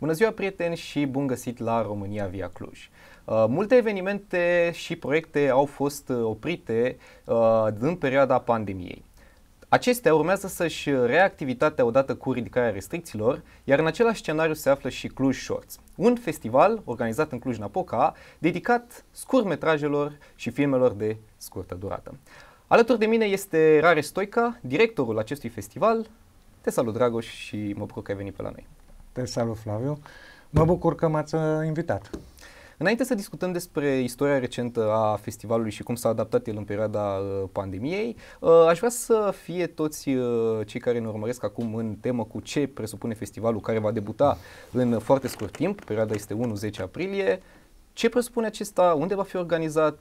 Bună ziua, prieteni, și bun găsit la România via Cluj. Uh, multe evenimente și proiecte au fost uh, oprite uh, în perioada pandemiei. Acestea urmează să-și rea activitatea odată cu ridicarea restricțiilor, iar în același scenariu se află și Cluj Shorts, un festival organizat în Cluj-Napoca, dedicat scurtmetrajelor și filmelor de scurtă durată. Alături de mine este Rare Stoica, directorul acestui festival. Te salut, Dragoș, și mă bucur că ai venit pe la noi te Salut, Flaviu! Mă bucur că m-ați uh, invitat. Înainte să discutăm despre istoria recentă a festivalului și cum s-a adaptat el în perioada uh, pandemiei, uh, aș vrea să fie toți cei care ne urmăresc acum în temă cu ce presupune festivalul care va debuta în foarte scurt timp, perioada este 1-10 aprilie, ce presupune acesta, unde va fi organizat,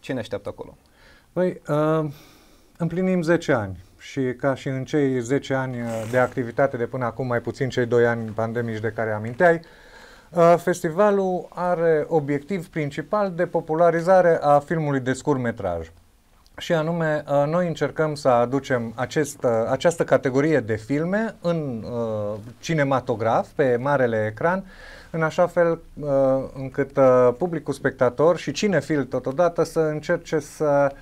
ce ne așteaptă acolo? Păi, uh, împlinim 10 ani și ca și în cei 10 ani uh, de activitate de până acum, mai puțin cei 2 ani pandemici de care aminteai, uh, festivalul are obiectiv principal de popularizare a filmului de scurt metraj. Și anume, uh, noi încercăm să aducem acest, această categorie de filme în cinematograf, pe marele ecran, în așa fel încât publicul spectator și cinefil totodată să încerce să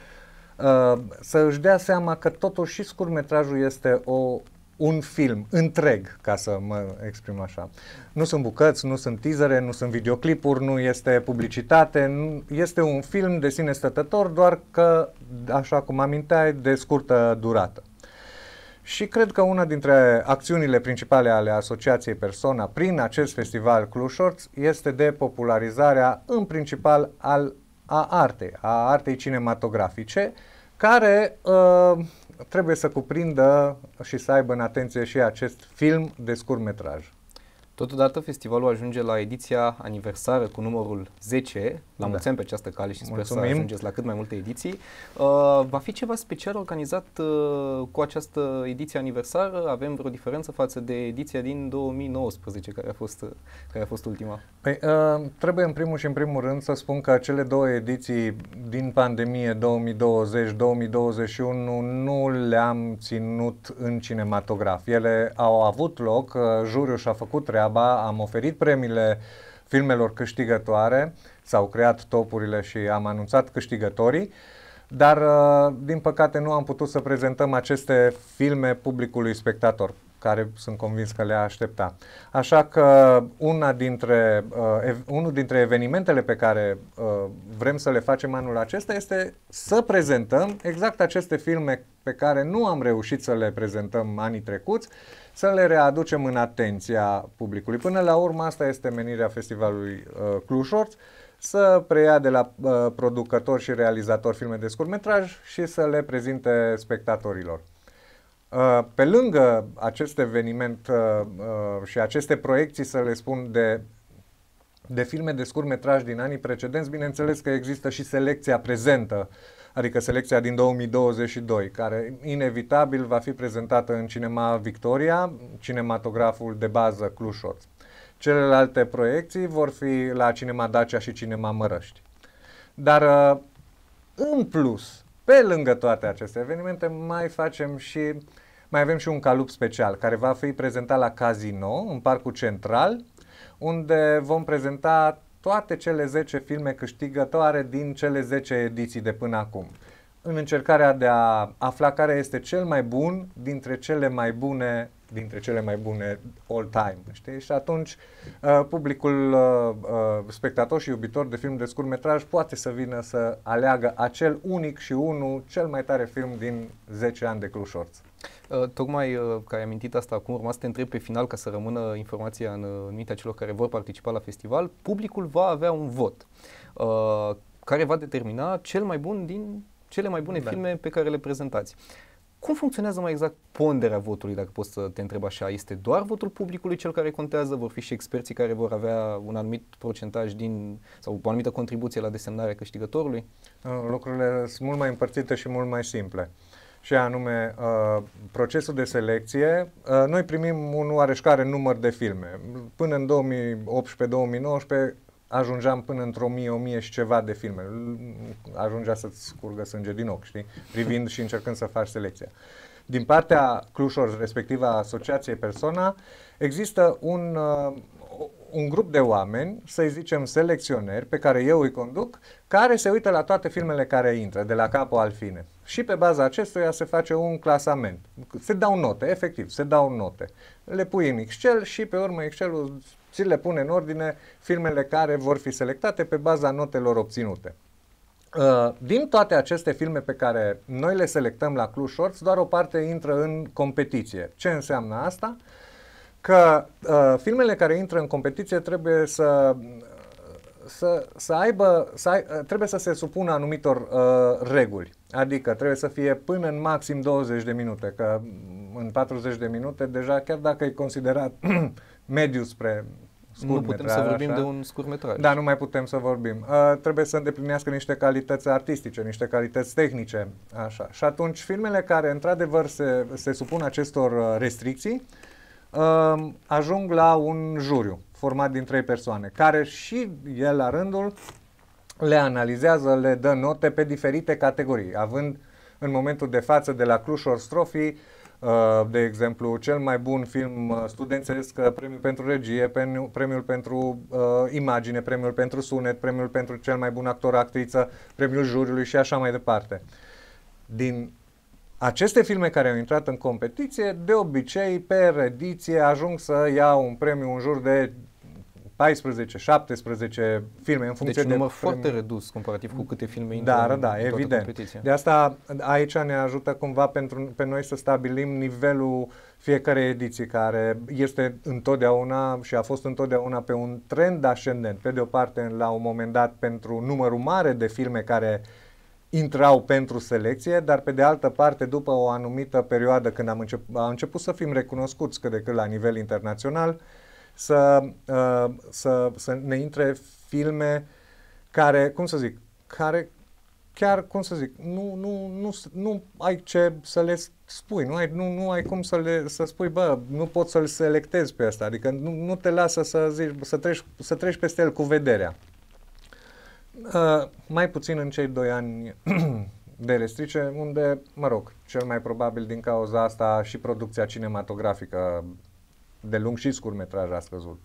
Uh, să își dea seama că totuși și scurtmetrajul este o, un film întreg, ca să mă exprim așa. Nu sunt bucăți, nu sunt teasere, nu sunt videoclipuri, nu este publicitate, nu, este un film de sine stătător, doar că, așa cum aminteai, de scurtă durată. Și cred că una dintre acțiunile principale ale Asociației Persona prin acest festival Clue Shorts este de popularizarea în principal al, a artei, a artei cinematografice, uh, care uh, trebuie să cuprindă și să aibă în atenție și acest film de scurt metraj. Totodată, festivalul ajunge la ediția aniversară cu numărul 10. La da. mulțumim pe această cale și sper Mulțumim. să ajungeți la cât mai multe ediții. Uh, va fi ceva special organizat uh, cu această ediție aniversară? Avem vreo diferență față de ediția din 2019, care a fost, uh, care a fost ultima? Păi, uh, trebuie în primul și în primul rând să spun că acele două ediții din pandemie 2020-2021 nu le-am ținut în cinematograf. Ele au avut loc, uh, juriul și-a făcut treaba treaba, am oferit premiile filmelor câștigătoare, s-au creat topurile și am anunțat câștigătorii, dar uh, din păcate nu am putut să prezentăm aceste filme publicului spectator care sunt convins că le-a aștepta. Așa că una dintre, uh, unul dintre evenimentele pe care uh, vrem să le facem anul acesta este să prezentăm exact aceste filme pe care nu am reușit să le prezentăm anii trecuți, uh, să le readucem în atenția publicului. Până la urmă, asta este menirea festivalului uh, Cluj Shorts, să preia de la uh, producători și realizatori filme de scurtmetraj și să le prezinte spectatorilor. Uh, pe lângă acest eveniment uh, uh, și aceste proiecții, să le spun, de de filme de scurt metraj din anii precedenți, bineînțeles că există și selecția prezentă adică selecția din 2022, care inevitabil va fi prezentată în Cinema Victoria, cinematograful de bază cluj Celelalte proiecții vor fi la Cinema Dacia și Cinema Mărăști. Dar uh, în plus, pe lângă toate aceste evenimente, mai facem și mai avem și un calup special care va fi prezentat la Casino, în Parcul Central, unde vom prezenta toate cele 10 filme câștigătoare din cele 10 ediții de până acum. În încercarea de a afla care este cel mai bun dintre cele mai bune dintre cele mai bune all time, știi? Și atunci uh, publicul, uh, uh, spectator și iubitor de film de scurt metraj poate să vină să aleagă acel unic și unul cel mai tare film din 10 ani de Clu Shorts. tocmai că ai amintit asta acum, urma să te întreb pe final ca să rămână informația în, în mintea celor care vor participa la festival, publicul va avea un vot care va determina cel mai bun din cele mai bune da. filme pe care le prezentați. Uh, cum funcționează mai exact ponderea votului, dacă poți să te întreb așa? Este doar votul publicului cel care contează? Vor fi și experții care vor avea un anumit procentaj din, sau o anumită contribuție la desemnarea câștigătorului? Uh, lucrurile sunt mult mai împărțite și mult mai simple. Și anume, uh, procesul de selecție, uh, noi primim un oareșcare număr de filme. Până în 2018-2019 ajungeam până într-o mie, o mie și ceva de filme. Ajungea să-ți curgă sânge din ochi, știi? Privind și încercând să faci selecția. Din partea Clușor, respectiv a Asociației Persona, există un, uh, un grup de oameni, să-i zicem selecționeri, pe care eu îi conduc, care se uită la toate filmele care intră, de la capo al fine. Și pe baza acestuia se face un clasament. Se dau note, efectiv, se dau note. Le pui în Excel și pe urmă Excel-ul ți le pune în ordine filmele care vor fi selectate pe baza notelor obținute. Uh, din toate aceste filme pe care noi le selectăm la Cluj Shorts, doar o parte intră în competiție. Ce înseamnă asta? Uh, că uh, filmele care intră în competiție trebuie să uh, să, să aibă, să ai, uh, trebuie să se supună anumitor uh, reguli. Adică trebuie să fie până în maxim 20 de minute, că în 40 de minute deja, chiar dacă e considerat mediu spre nu putem să vorbim așa. de un scurtmetraj. Da, nu mai putem să vorbim. Uh, trebuie să îndeplinească niște calități artistice, niște calități tehnice, așa. Și atunci filmele care într-adevăr se, se supun acestor uh, restricții uh, ajung la un juriu format din trei persoane, care și el la rândul le analizează, le dă note pe diferite categorii, având în momentul de față de la cluj or Strofii uh, de exemplu, cel mai bun film uh, studențesc, uh, premiul pentru regie, premiul pentru imagine, premiul pentru sunet, premiul pentru cel mai bun actor, actriță, premiul juriului și așa mai departe. Din aceste filme care au intrat în competiție, de obicei, pe ediție, ajung să ia un premiu în jur de 14-17 filme în funcție deci, de număr foarte premiu. redus comparativ cu câte filme intră Dar, în da, toată evident. competiția. De asta aici ne ajută cumva pentru, pe noi să stabilim nivelul fiecare ediție care este întotdeauna și a fost întotdeauna pe un trend ascendent. Pe de o parte, la un moment dat, pentru numărul mare de filme care uh, intrau pentru selecție, dar pe de altă parte, după o anumită perioadă când am început, am început să fim recunoscuți cât de cât la nivel internațional, să, uh, să, să ne intre filme care, cum să zic, care chiar, cum să zic, nu, nu, nu, nu ai ce să le spui, nu ai, nu, nu ai cum să, le, să spui, bă, nu pot să-l selectezi pe asta, adică nu, nu te lasă să, zici, să, treci, să treci peste el cu vederea. Uh, mai puțin în cei doi ani de restrice, unde, mă rog, cel mai probabil din cauza asta și producția cinematografică de lung și scurt metraj a scăzut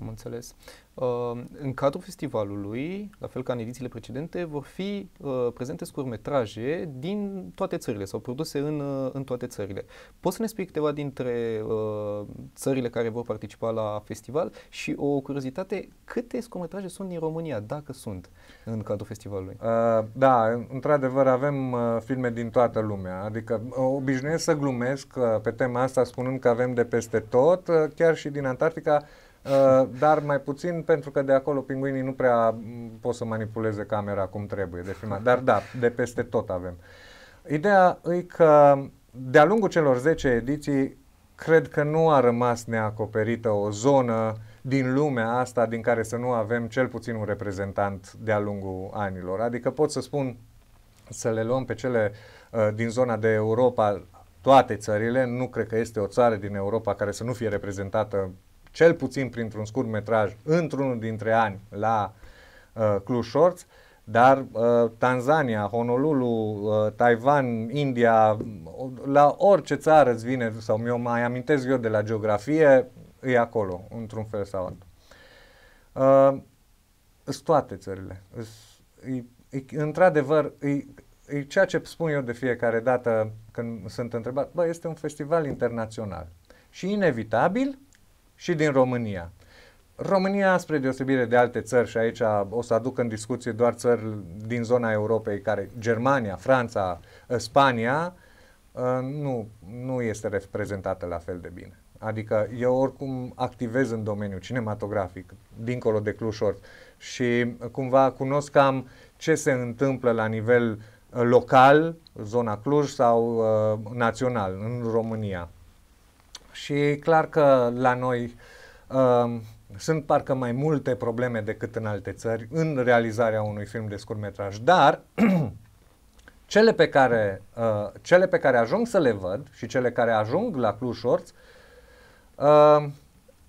am înțeles. Uh, în cadrul festivalului, la fel ca în edițiile precedente, vor fi uh, prezente scurmetraje din toate țările sau produse în, uh, în toate țările. Poți să ne spui câteva dintre uh, țările care vor participa la festival și o curiozitate, câte scurmetraje sunt din România, dacă sunt, în cadrul festivalului? Uh, da, într-adevăr avem uh, filme din toată lumea, adică obișnuiesc să glumesc pe tema asta spunând că avem de peste tot, chiar și din Antarctica, Uh, dar mai puțin pentru că de acolo pinguinii nu prea pot să manipuleze camera cum trebuie de filmat. Dar da, de peste tot avem. Ideea e că de-a lungul celor 10 ediții cred că nu a rămas neacoperită o zonă din lumea asta din care să nu avem cel puțin un reprezentant de-a lungul anilor. Adică pot să spun să le luăm pe cele uh, din zona de Europa, toate țările, nu cred că este o țară din Europa care să nu fie reprezentată cel puțin printr-un scurt metraj, într-unul dintre ani la uh, Cluj Shorts, dar uh, Tanzania, Honolulu, uh, Taiwan, India, la orice țară îți vine, sau mi-o mai amintesc eu de la geografie, e acolo, într-un fel sau altul. Uh, sunt toate țările. într-adevăr, e, e ceea ce spun eu de fiecare dată când sunt întrebat, bă, este un festival internațional. Și inevitabil, și din România. România, spre deosebire de alte țări, și aici o să aduc în discuție doar țări din zona Europei, care Germania, Franța, Spania, uh, nu, nu este reprezentată la fel de bine. Adică eu oricum activez în domeniul cinematografic, dincolo de cluj și cumva cunosc cam ce se întâmplă la nivel uh, local, zona Cluj sau uh, național în România. Și e clar că la noi uh, sunt parcă mai multe probleme decât în alte țări în realizarea unui film de scurtmetraj, dar cele pe, care, uh, cele pe care ajung să le văd și cele care ajung la Cluj Shorts, uh,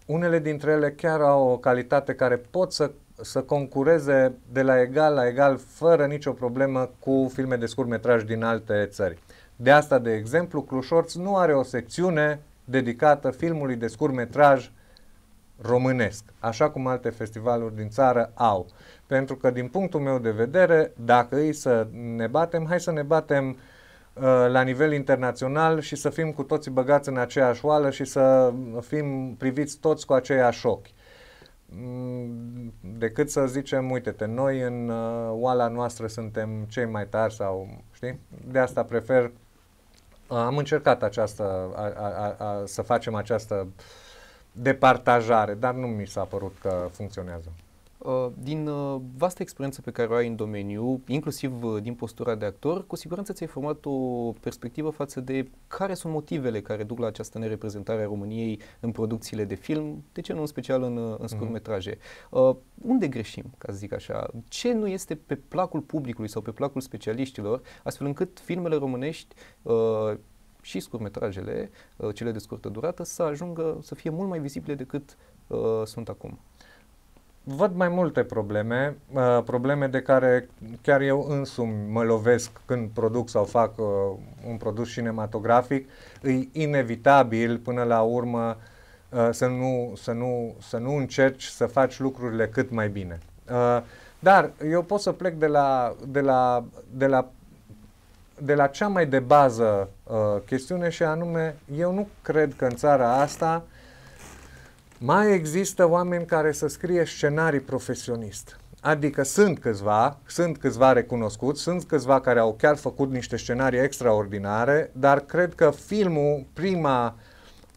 unele dintre ele chiar au o calitate care pot să, să concureze de la egal la egal fără nicio problemă cu filme de scurtmetraj din alte țări. De asta, de exemplu, Clușorț Shorts nu are o secțiune dedicată filmului de metraj românesc, așa cum alte festivaluri din țară au. Pentru că, din punctul meu de vedere, dacă îi să ne batem, hai să ne batem uh, la nivel internațional și să fim cu toții băgați în aceeași oală și să fim priviți toți cu aceiași ochi mm, decât să zicem, uite-te, noi în uh, oala noastră suntem cei mai tari sau, știi? De asta prefer am încercat această, a, a, a, să facem această departajare, dar nu mi s-a părut că funcționează. Uh, din uh, vastă experiență pe care o ai în domeniu, inclusiv uh, din postura de actor, cu siguranță ți-ai format o perspectivă față de care sunt motivele care duc la această nereprezentare a României în producțiile de film, de ce nu în special în, în mhm. scurtmetraje. Mm-hmm. Uh, unde greșim, ca să zic așa? Ce nu este pe placul publicului sau pe placul specialiștilor, astfel încât filmele românești uh, și scurtmetrajele, uh, cele de scurtă durată, să ajungă să fie mult mai vizibile decât uh, sunt acum? văd mai multe probleme, uh, probleme de care chiar eu însumi mă lovesc când produc sau fac uh, un produs cinematografic. E inevitabil până la urmă uh, să, nu, să, nu, să nu încerci să faci lucrurile cât mai bine. Uh, dar eu pot să plec de la, de la, de la, de la cea mai de bază uh, chestiune și anume, eu nu cred că în țara asta uh, mai există oameni care să scrie scenarii profesionist. Adică sunt câțiva, sunt câțiva recunoscuți, sunt câțiva care au chiar făcut niște scenarii extraordinare, dar cred că filmul, prima,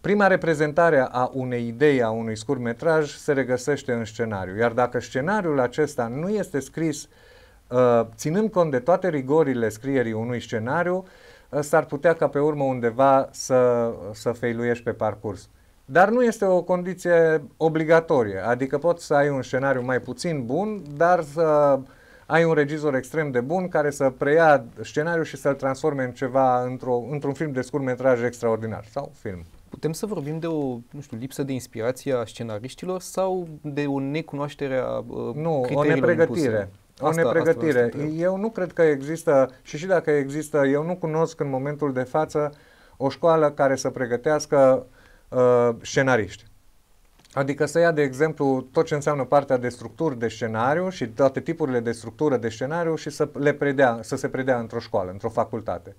prima reprezentare a unei idei, a unui scurt metraj, se regăsește în scenariu. Iar dacă scenariul acesta nu este scris uh, ținând cont de toate rigorile scrierii unui scenariu, uh, s-ar putea ca pe urmă undeva să, să feiluiești pe parcurs. Dar nu este o condiție obligatorie, adică poți să ai un scenariu mai puțin bun, dar să ai un regizor extrem de bun care să preia scenariul și să-l transforme în ceva, într-o, într-un film de scurt metraj extraordinar sau film. Putem să vorbim de o, nu știu, lipsă de inspirație a scenariștilor sau de o necunoaștere a uh, Nu, o nepregătire. Asta, o asta, nepregătire. Asta eu nu cred că există, și și dacă există, eu nu cunosc în momentul de față o școală care să pregătească uh, uh, scenariști. Adică să ia, de exemplu, tot ce înseamnă partea de structuri de scenariu și toate tipurile de structură de scenariu și să, le predea, să se predea într-o școală, într-o facultate.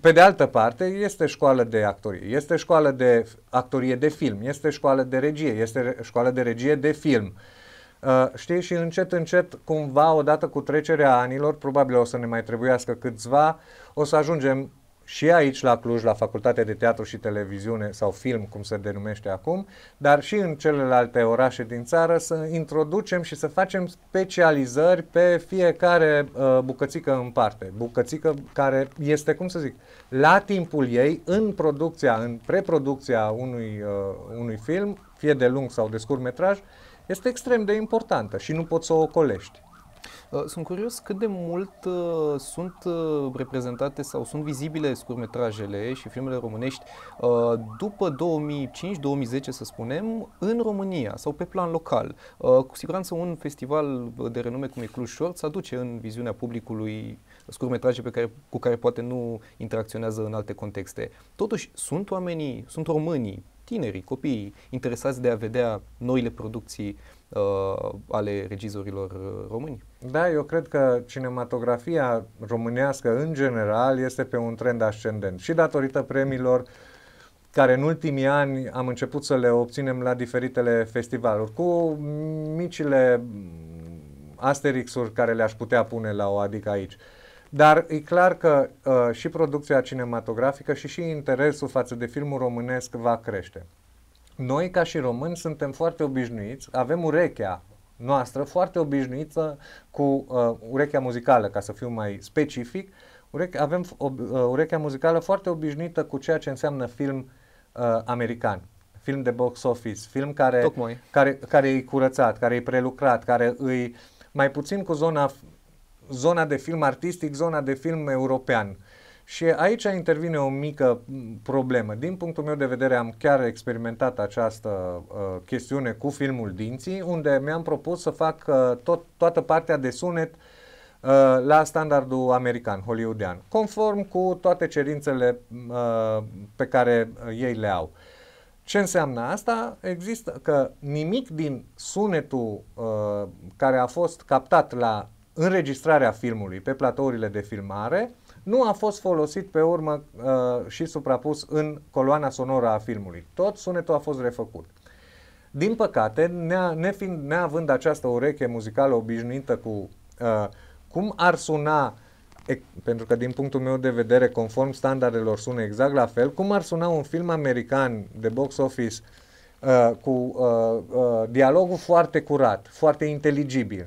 Pe de altă parte, este școală de actorie, este școală de actorie de film, este școală de regie, este școală de regie de film. Uh, știi, și încet, încet, cumva, odată cu trecerea anilor, probabil o să ne mai trebuiască câțiva, o să ajungem și aici la Cluj, la Facultatea de Teatru și Televiziune sau Film, cum se denumește acum, dar și în celelalte orașe din țară să introducem și să facem specializări pe fiecare uh, bucățică în parte. Bucățică care este, cum să zic, la timpul ei, în producția, în preproducția unui, uh, unui film, fie de lung sau de scurt metraj, este extrem de importantă și nu poți să o ocolești. Uh, sunt curios cât de mult uh, sunt uh, reprezentate sau sunt vizibile scurmetrajele și filmele românești după 2005-2010, să spunem, în România sau pe plan local. Cu siguranță un festival de renume cum e Cluj Shorts aduce în viziunea publicului scurmetraje pe care, cu care poate nu interacționează în alte contexte. Totuși, sunt oamenii, sunt românii, tinerii, copiii, interesați de a vedea noile producții uh, ale regizorilor uh, români. Da, eu cred că cinematografia românească în general este pe un trend ascendent și datorită premiilor care în ultimii ani am început să le obținem la diferitele festivaluri, cu micile asterixuri care le-aș putea pune la o adică aici. Dar e clar că uh, și producția cinematografică și și interesul față de filmul românesc va crește noi, ca și români, suntem foarte obișnuiți, avem urechea noastră foarte obișnuită cu uh, urechea muzicală, ca să fiu mai specific, ureche, avem ob, uh, urechea muzicală foarte obișnuită cu ceea ce înseamnă film uh, american, film de box office, film care, care, care e curățat, care e prelucrat, care îi mai puțin cu zona, zona de film artistic, zona de film european. Uh, și aici intervine o mică problemă. Din punctul meu de vedere am chiar experimentat această uh, chestiune cu filmul Dinții, unde mi-am propus să fac uh, tot, toată partea de sunet uh, la standardul american, hollywoodian, conform cu toate cerințele uh, pe care uh, ei le au. Ce înseamnă asta? Există că nimic din sunetul uh, care a fost captat la înregistrarea filmului pe platourile de filmare uh, nu a fost folosit pe urmă uh, și suprapus în coloana sonoră a filmului. Tot sunetul a fost refăcut. Din păcate, nea, nefiind, neavând această ureche muzicală obișnuită cu uh, cum ar suna, e, pentru că din punctul meu de vedere, conform standardelor sună exact la fel, cum ar suna un film american de box office uh, cu uh, uh, dialogul foarte curat, foarte inteligibil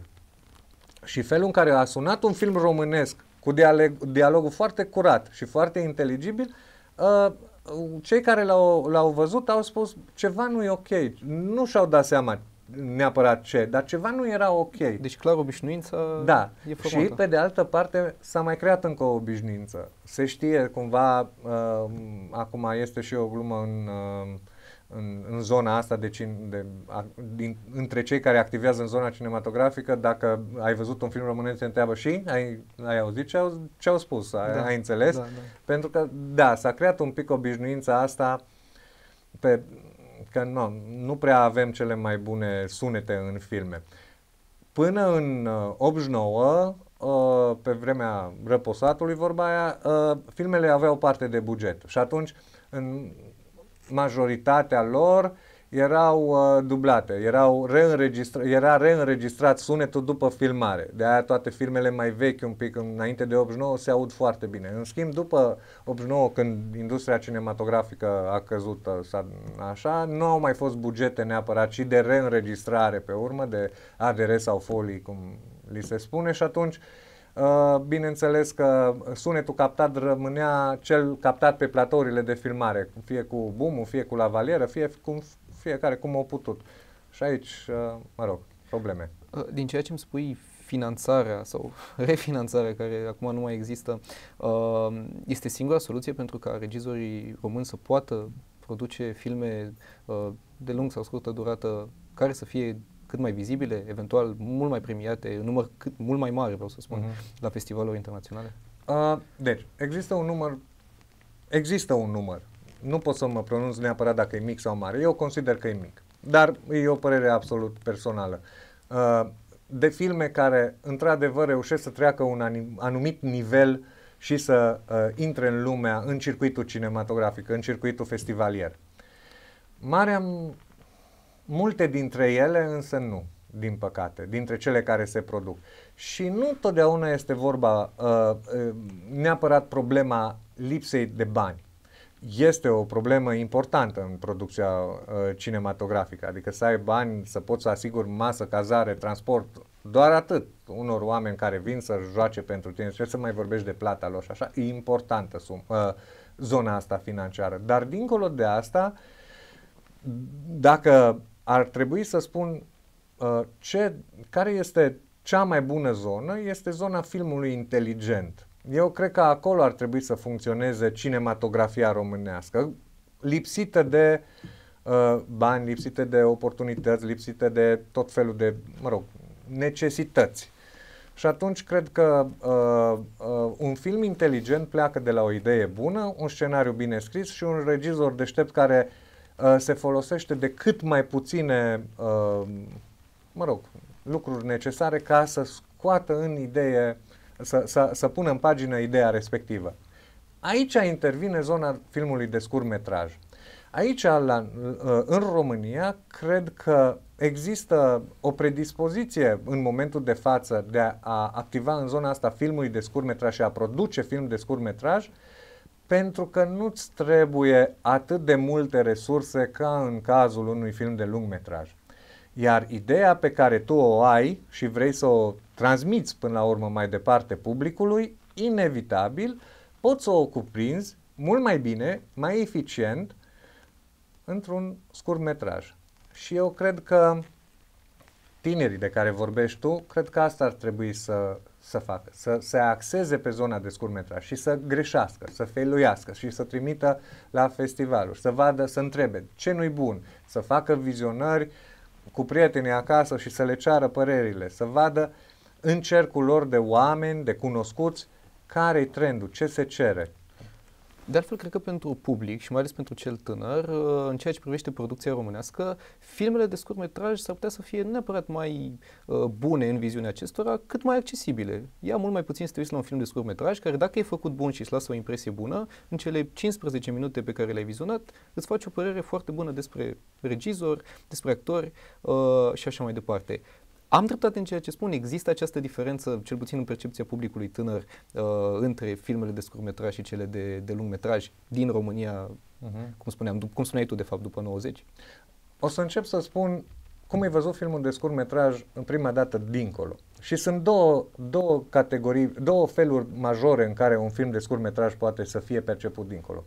și felul în care a sunat un film românesc cu dialog, dialogul foarte curat și foarte inteligibil, uh, cei care l-au, l-au văzut au spus ceva nu e ok, nu și-au dat seama neapărat ce, dar ceva nu era ok. Deci clar obișnuință da. e formată. Și pe de altă parte s-a mai creat încă o obișnuință. Se știe cumva, uh, acum este și o glumă în uh, în, în zona asta de, cin, de a, din, între cei care activează în zona cinematografică, dacă ai văzut un film românesc, te întreabă și ai, ai auzit ce au, ce au spus, ai, da, ai înțeles? Da, da. Pentru că, da, s-a creat un pic obișnuința asta pe, că nu, nu prea avem cele mai bune sunete în filme. Până în uh, 89, uh, pe vremea răposatului vorba aia, uh, filmele aveau parte de buget și atunci în, majoritatea lor erau uh, dublate, erau reînregistra- era reînregistrat sunetul după filmare. De aia toate filmele mai vechi, un pic înainte de 89, se aud foarte bine. În schimb, după 89, când industria cinematografică a căzut uh, așa, nu au mai fost bugete neapărat, ci de reînregistrare pe urmă, de ADR sau folii, cum li se spune, și atunci uh, Uh, bineînțeles că sunetul captat rămânea cel captat pe platourile de filmare, fie cu boom fie cu lavalieră, fie cum, fiecare cum au putut. Și aici, uh, mă rog, probleme. Uh, din ceea ce îmi spui, finanțarea sau refinanțarea care acum nu mai există este singura soluție pentru ca regizorii români să poată produce filme de lung sau scurtă durată care să fie cât mai vizibile, eventual mult mai premiate, în număr cât, mult mai mare, vreau să spun, uh-huh. la festivaluri internaționale? Uh, deci, există un număr, există un număr. Nu pot să mă pronunț neapărat dacă e mic sau mare. Eu consider că e mic. Dar e o părere absolut personală. Uh, de filme care, într-adevăr, reușesc să treacă un anumit nivel și să uh, intre în lumea, în circuitul cinematografic, în circuitul festivalier. Marea Multe dintre ele însă nu, din păcate, dintre cele care se produc. Și nu totdeauna este vorba uh, uh, neapărat problema lipsei de bani. Este o problemă importantă în producția uh, cinematografică, adică să ai bani, să poți să asiguri masă, cazare, transport, doar atât unor oameni care vin să joace pentru tine, trebuie să mai vorbești de plata lor și așa, e importantă sum, uh, zona asta financiară. Dar dincolo de asta, dacă ar trebui să spun uh, ce, care este cea mai bună zonă, este zona filmului inteligent. Eu cred că acolo ar trebui să funcționeze cinematografia românească, lipsită de uh, bani, lipsită de oportunități, lipsită de tot felul de, mă rog, necesități. Și atunci cred că uh, uh, un film inteligent pleacă de la o idee bună, un scenariu bine scris și un regizor deștept care uh, Uh, se folosește de cât mai puține, uh, mă rog, lucruri necesare ca să scoată în idee, să, să, să pună în pagină ideea respectivă. Aici intervine zona filmului de scurt metraj. Aici, la, uh, în România, cred că există o predispoziție în momentul de față de a activa în zona asta filmului de scurt metraj și a produce film de scurt metraj uh, pentru că nu-ți trebuie atât de multe resurse ca în cazul unui film de lung metraj. Iar ideea pe care tu o ai și vrei să o transmiți până la urmă mai departe publicului, inevitabil poți să o cuprinzi mult mai bine, mai eficient, într-un scurt metraj. Și eu cred că tinerii de care vorbești tu, cred că asta ar trebui să, să facă, să se axeze pe zona de scurtmetraj și să greșească, să feluiască și să trimită la festivaluri, să vadă, să întrebe ce nu-i bun, să facă vizionări cu prietenii acasă și să le ceară părerile, să vadă în cercul lor de oameni, de cunoscuți, care i trendul, ce se cere, de altfel, cred că pentru public și mai ales pentru cel tânăr, uh, în ceea ce privește producția românească, filmele de scurt metraj s-ar putea să fie neapărat mai uh, bune în viziunea acestora, cât mai accesibile. Ia mult mai puțin să la un film de scurt metraj, care dacă e făcut bun și îți lasă o impresie bună, în cele 15 minute pe care le-ai vizionat, îți faci o părere foarte bună despre regizor, despre actori uh, și așa mai departe. Am dreptate în ceea ce spun, există această diferență, cel puțin în percepția publicului tânăr, uh, între filmele de scurtmetraj și cele de, de lungmetraj din România, uh-huh. cum, spuneam, cum spuneai tu, de fapt, după 90? O să încep să spun cum ai văzut filmul de scurtmetraj în prima dată dincolo. Și sunt două, două categorii, două feluri majore în care un film de scurtmetraj poate să fie perceput dincolo.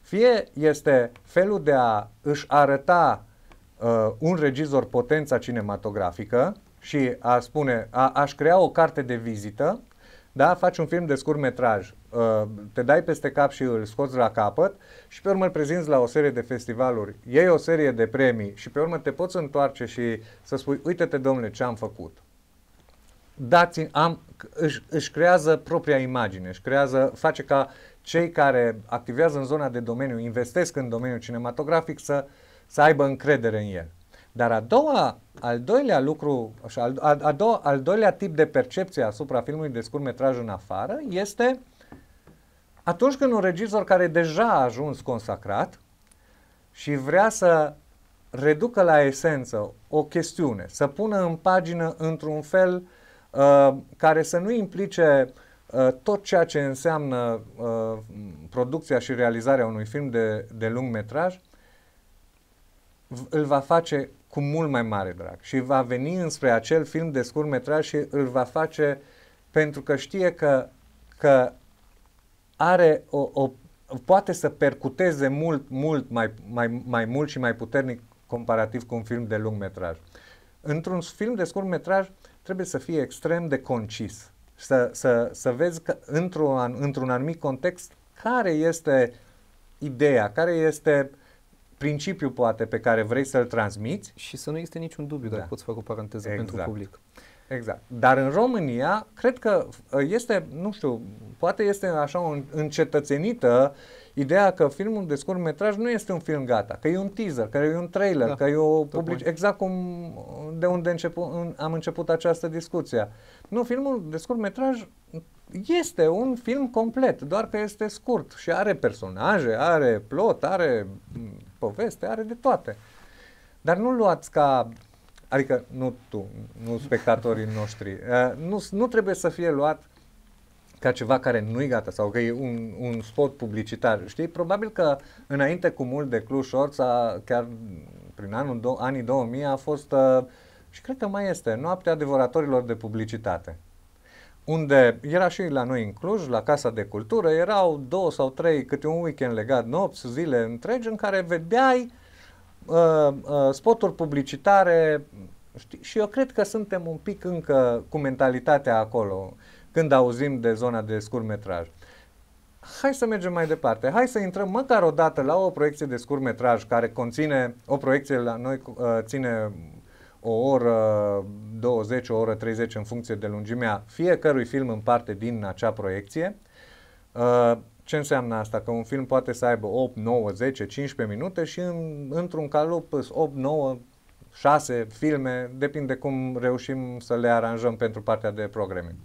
Fie este felul de a își arăta uh, un regizor potența cinematografică, și a spune, a, aș crea o carte de vizită, da, faci un film de scurt metraj, uh, te dai peste cap și îl scoți la capăt și pe urmă îl prezinți la o serie de festivaluri, iei o serie de premii și pe urmă te poți întoarce și să spui, uite-te domnule ce am făcut. Dați, am, își, își creează propria imagine, își creează, face ca cei care activează în zona de domeniu, investesc în domeniul cinematografic să, să aibă încredere în el. Dar a doua, al doilea lucru, așa, al, a, a doua, al doilea tip de percepție asupra filmului de scurtmetraj în afară este atunci când un regizor care deja a ajuns consacrat și vrea să reducă la esență o chestiune, să pună în pagină într-un fel uh, care să nu implice uh, tot ceea ce înseamnă uh, producția și realizarea unui film de, de lung metraj, îl va face cu mult mai mare drag și va veni înspre acel film de scurt metraj și îl va face pentru că știe că, că are o, o, poate să percuteze mult, mult mai, mai, mai mult și mai puternic comparativ cu un film de lung metraj. Într-un film de scurt metraj trebuie să fie extrem de concis, să, să, să vezi că, într-un, într-un anumit context care este ideea, care este principiu poate pe care vrei să-l transmiți. Și să nu este niciun dubiu da. dacă poți face o paranteză exact. pentru public. Exact. Dar în România, cred că uh, este, nu știu, poate este așa o încetățenită ideea că filmul de scurt metraj nu este un film gata, că e un teaser, că e un trailer, da, că e o public... exact cum uh, de unde început, am început această discuție. Nu, filmul de scurt metraj este un film complet, doar că este scurt și are personaje, are plot, are mm, poveste, are de toate. Dar nu luați ca, adică nu tu, nu spectatorii noștri, eh, nu, nu trebuie să fie luat ca ceva care nu i gata sau că e un, un spot publicitar. Știi, probabil că înainte cu mult de Cluj Orța, chiar prin anul, do, anii 2000 a fost uh, și cred că mai este Noaptea adevăratorilor de Publicitate unde era și la noi în Cluj, la Casa de Cultură, erau două sau trei, câte un weekend legat, nopți, zile întregi, în care vedeai uh, uh, spoturi publicitare știi? și eu cred că suntem un pic încă cu mentalitatea acolo când auzim de zona de scurmetraj. Hai să mergem mai departe. Hai să intrăm măcar o dată la o proiecție de scurmetraj care conține, o proiecție la noi uh, ține o oră 20, o oră 30 în funcție de lungimea fiecărui film în parte din acea proiecție. Uh, ce înseamnă asta? Că un film poate să aibă 8, 9, 10, 15 minute și în, într-un calup 8, 9, 6 filme, depinde cum reușim să le aranjăm pentru partea de programming.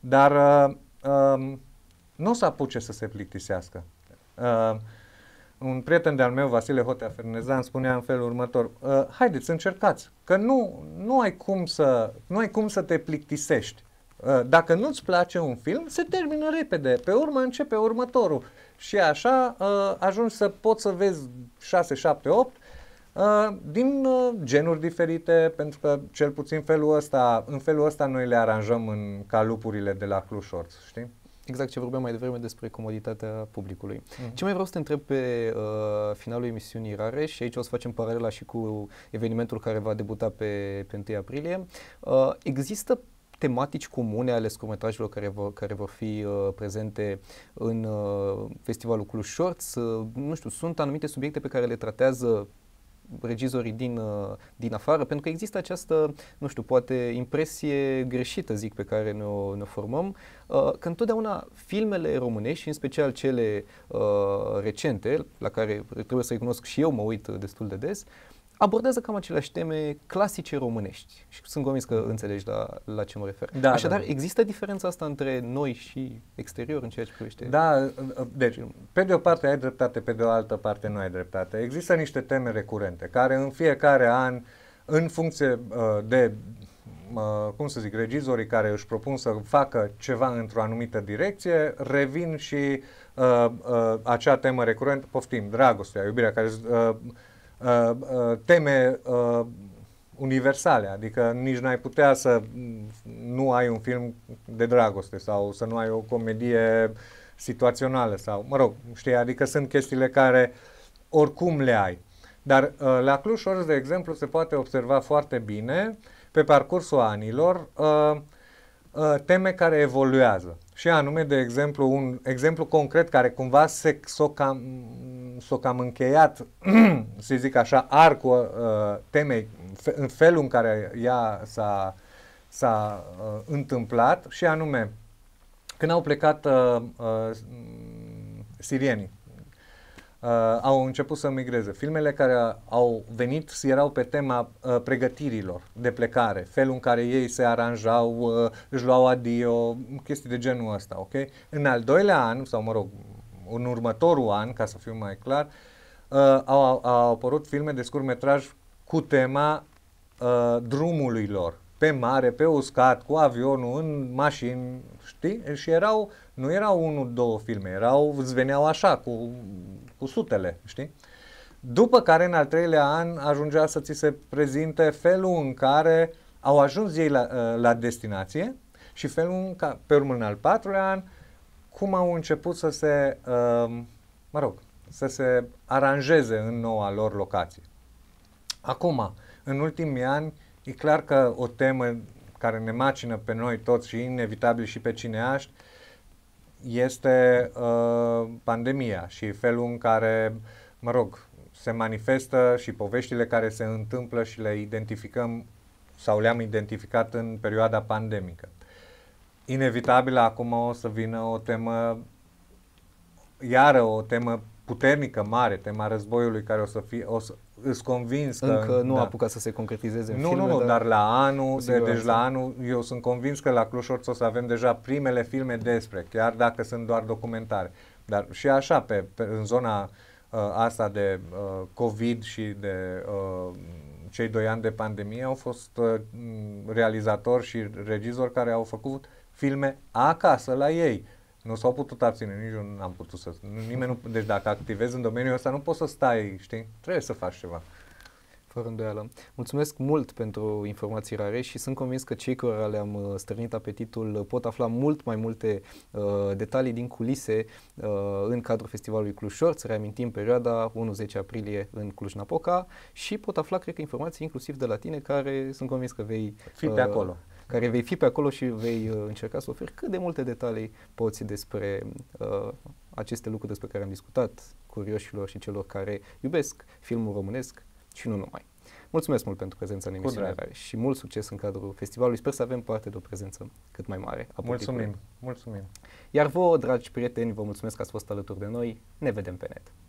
Dar uh, uh, nu o să apuce să se plictisească. Uh, un prieten de-al meu, Vasile Hotea Ferneza, îmi spunea în felul următor, ă, haideți, încercați, că nu, nu, ai cum să, nu ai cum să te plictisești. Ă, dacă nu-ți place un film, se termină repede, pe urmă începe următorul și așa ă, ajungi să poți să vezi 6, 7, 8 din genuri diferite, pentru că cel puțin felul ăsta, în felul ăsta noi le aranjăm în calupurile de la Cluj Shorts, știi? exact ce vorbeam mai devreme despre comoditatea publicului. Mm-hmm. Ce mai vreau să te întreb pe uh, finalul emisiunii rare și aici o să facem paralela și cu evenimentul care va debuta pe, pe 1 aprilie. Uh, există tematici comune ale scurmetrajelor care vor, care vor fi uh, prezente în uh, festivalul Cluj Shorts. Uh, nu știu, sunt anumite subiecte pe care le tratează regizorii din, uh, din afară, pentru că există această, nu știu, poate impresie greșită, zic, pe care ne-o, ne formăm, uh, că întotdeauna filmele românești, și în special cele uh, recente, la care trebuie să recunosc și eu mă uit destul de des, uh, abordează cam aceleași teme clasice românești și sunt convins că înțelegi la, la ce mă refer. Da, Așadar, da, da. există diferența asta între noi și exterior în ceea ce privește? Da, deci, pe de o parte ai dreptate, pe de o altă parte nu ai dreptate. Există niște teme recurente care în fiecare an, în funcție uh, de, uh, cum să zic, regizorii care își propun să facă ceva într-o anumită direcție, revin și uh, uh, acea temă recurentă, poftim, dragostea, iubirea, care uh, Uh, uh, teme uh, universale, adică nici n-ai putea să nu ai un film de dragoste sau să nu ai o comedie situațională sau, mă rog, știi, adică sunt chestiile care oricum le ai. Dar uh, la cluj de exemplu, se poate observa foarte bine pe parcursul anilor uh, uh, teme care evoluează. Și anume, de exemplu, un exemplu concret care cumva se, s-o, cam, s-o cam încheiat, să zic așa, arcul uh, temei, în felul în care ea s-a, s-a uh, întâmplat, și anume, când au plecat uh, uh, sirienii uh, au început să migreze. Filmele care au venit erau pe tema uh, pregătirilor de plecare, felul în care ei se aranjau, uh, își luau adio, chestii de genul ăsta, ok? În al doilea an, sau mă rog, în următorul an, ca să fiu mai clar, uh, au, au apărut filme de scurtmetraj cu tema uh, drumului lor, pe mare, pe uscat, cu avionul, în mașini, știi? Și erau, nu erau unul, două filme, erau, îți veneau așa, cu, cu sutele, știi? După care, în al treilea an, ajungea să ți se prezinte felul în care au ajuns ei la, ă, la destinație și felul, ca, pe urmă, în al patrulea an, cum au început să se, ă, mă rog, să se aranjeze în noua lor locație. Acum, în ultimii ani, E clar că o temă care ne macină pe noi toți și inevitabil și pe cineaști este uh, pandemia și felul în care, mă rog, se manifestă și poveștile care se întâmplă și le identificăm sau le-am identificat în perioada pandemică. Inevitabil acum o să vină o temă, iară o temă puternică, mare, tema războiului care o să, fie, o să, îți convins că... Încă nu da. a apucat să se concretizeze în Nu, filme, nu, nu, dar, dar la anul, de, deci la anul, eu sunt convins că la cluj o să avem deja primele filme despre, chiar dacă sunt doar documentare. Dar și așa, pe, pe în zona uh, asta de uh, COVID și de uh, cei doi ani de pandemie au fost uh, realizatori și regizori care au făcut filme acasă la ei nu s-au putut abține, nici eu n-am putut să... Nimeni nu, deci dacă activezi în domeniul ăsta, nu poți să stai, știi? Trebuie să faci ceva. Fără îndoială. Mulțumesc mult pentru informații rare și sunt convins că cei care le-am uh, strânit apetitul uh, pot afla mult mai multe uh, detalii din culise uh, în cadrul Festivalului Cluj Shorts. Reamintim perioada 1-10 aprilie în Cluj-Napoca și pot afla, cred că, informații inclusiv de la tine care sunt convins că vei... Fi uh, acolo care vei fi pe acolo și vei uh, încerca să oferi cât de multe detalii poți despre uh, aceste lucruri despre care am discutat curioșilor și celor care iubesc filmul românesc și nu numai. Mulțumesc mult pentru prezența în emisiunea și mult succes în cadrul festivalului. Sper să avem parte de o prezență cât mai mare. A mulțumim, mulțumim. Iar vouă, dragi prieteni, vă mulțumesc că ați fost alături de noi. Ne vedem pe net.